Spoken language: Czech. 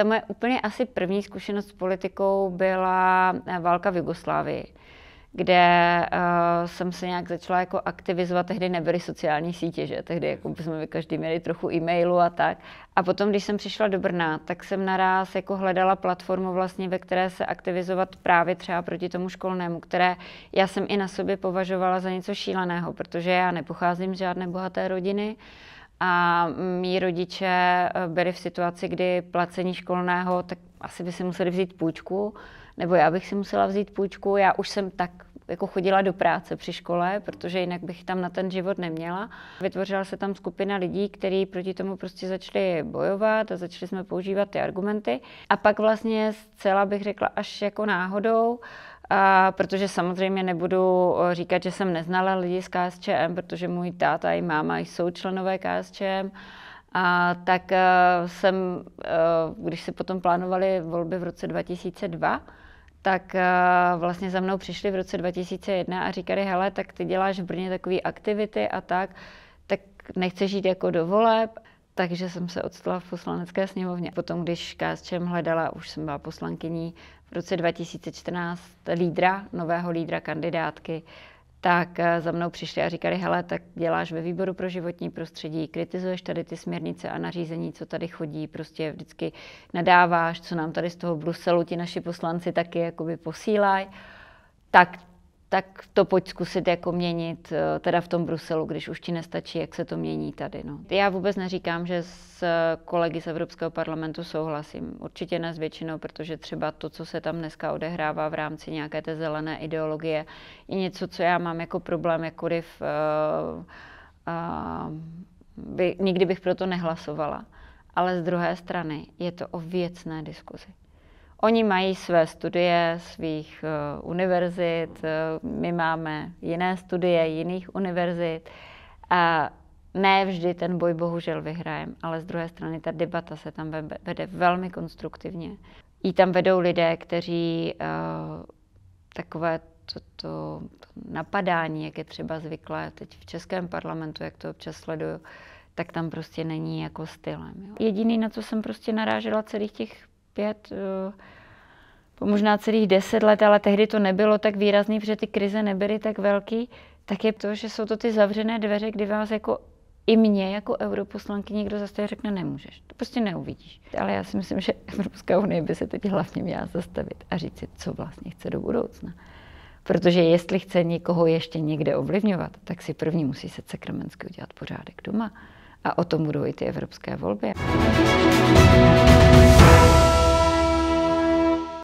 ta moje úplně asi první zkušenost s politikou byla eh, válka v Jugoslávii kde uh, jsem se nějak začala jako aktivizovat, tehdy nebyly sociální sítě, že? Tehdy jako jsme každý měli trochu e-mailu a tak. A potom, když jsem přišla do Brna, tak jsem naraz jako hledala platformu vlastně, ve které se aktivizovat právě třeba proti tomu školnému, které já jsem i na sobě považovala za něco šíleného, protože já nepocházím z žádné bohaté rodiny. Uh, a mý rodiče eh, byli v situaci, kdy placení školného, tak asi by si museli vzít půjčku, nebo já bych si musela vzít půjčku. Já už jsem tak jako chodila do práce při škole, protože jinak bych tam na ten život neměla. Vytvořila se tam skupina lidí, kteří proti tomu prostě začali bojovat a začali jsme používat ty argumenty. A pak vlastně zcela bych řekla až jako náhodou a protože samozřejmě nebudu eh, říkat, že jsem neznala lidi z KSČM, protože můj táta i máma jsou členové KSČM, a tak eh, jsem, eh, když se potom plánovaly volby v roce 2002, tak vlastně za mnou přišli v roce 2001 a říkali, hele, tak ty děláš v Brně takové aktivity a tak, tak nechceš žít jako do voleb takže jsem se odstala v poslanecké sněmovně. Potom, když KSČM hledala, už jsem byla poslankyní v roce 2014 lídra, nového lídra kandidátky, tak eh, za mnou přišli a říkali, hele, tak děláš ve výboru pro životní prostředí, kritizuješ tady ty směrnice a nařízení, co tady chodí, prostě vždycky nadáváš, co nám tady z toho Bruselu ti naši poslanci taky jakoby posílají tak tak to pojď zkusit jako měnit eh, teda v tom Bruselu, když už ti nestačí, jak se to mění tady. No. Já vůbec neříkám, že s eh, kolegy z Evropského parlamentu souhlasím. Určitě ne s většinou, protože třeba to, co se tam dneska odehrává v rámci nějaké té zelené ideologie, je něco, co já mám jako problém, jakkoliv uh, uh, by, nikdy bych proto nehlasovala. Ale z druhé strany je to o věcné diskuzi. Oni mají své studie svých uh, univerzit, eh, my máme jiné studie jiných univerzit a ne vždy ten boj bohužel vyhrajeme, ale z druhé strany ta debata se tam vede velmi konstruktivně. I tam vedou lidé, kteří uh, takové to, to, to napadání, jak je třeba zvyklé teď v českém parlamentu, jak to občas sleduju, tak tam prostě není jako stylem. Jo. Jediný, na co jsem prostě narážela celých těch pět, eh, možná celých deset let, ale tehdy to nebylo tak výrazný, protože ty krize nebyly tak velký, tak je to, že jsou to ty zavřené dveře, kdy vás jako i mě jako europoslanky někdo zastavit řekne, nemůžeš, to prostě neuvidíš. Ale já si myslím, že Evropská unie by se teď hlavně měla zastavit a říct si, co vlastně chce do budoucna. Protože jestli chce někoho ještě někde ovlivňovat, tak si první musí se sakramensky udělat pořádek doma. A o tom budou i ty evropské volby.